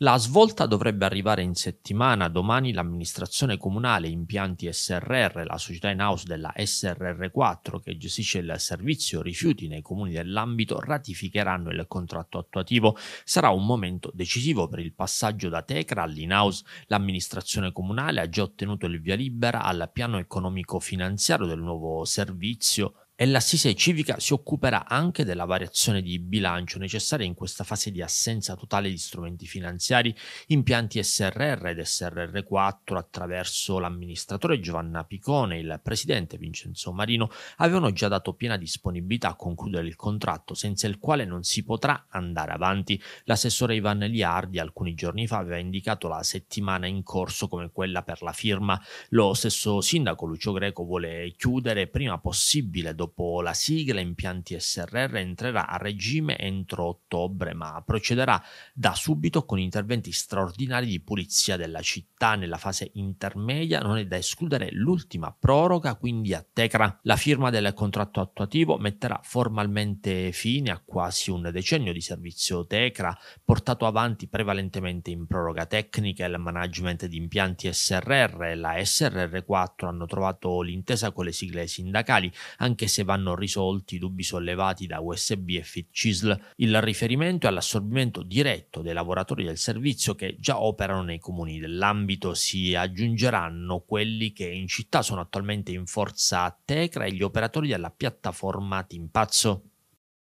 La svolta dovrebbe arrivare in settimana, domani l'amministrazione comunale Impianti SRR, la società in house della SRR4 che gestisce il servizio rifiuti nei comuni dell'ambito, ratificheranno il contratto attuativo. Sarà un momento decisivo per il passaggio da Tecra all'in house. L'amministrazione comunale ha già ottenuto il via libera al piano economico finanziario del nuovo servizio e l'assise civica si occuperà anche della variazione di bilancio necessaria in questa fase di assenza totale di strumenti finanziari, impianti SRR ed SRR4 attraverso l'amministratore Giovanna Picone e il presidente Vincenzo Marino avevano già dato piena disponibilità a concludere il contratto senza il quale non si potrà andare avanti. L'assessore Ivan Liardi alcuni giorni fa aveva indicato la settimana in corso come quella per la firma. Lo stesso sindaco Lucio Greco vuole chiudere prima possibile dopo dopo la sigla Impianti SRR entrerà a regime entro ottobre, ma procederà da subito con interventi straordinari di pulizia della città nella fase intermedia, non è da escludere l'ultima proroga, quindi a Tecra. La firma del contratto attuativo metterà formalmente fine a quasi un decennio di servizio Tecra, portato avanti prevalentemente in proroga tecnica e il management di impianti SRR e la SRR4 hanno trovato l'intesa con le sigle sindacali, anche se se vanno risolti i dubbi sollevati da USB e Fit FitChisl, il riferimento è all'assorbimento diretto dei lavoratori del servizio che già operano nei comuni dell'ambito, si aggiungeranno quelli che in città sono attualmente in forza a Tecra e gli operatori della piattaforma Timpazzo.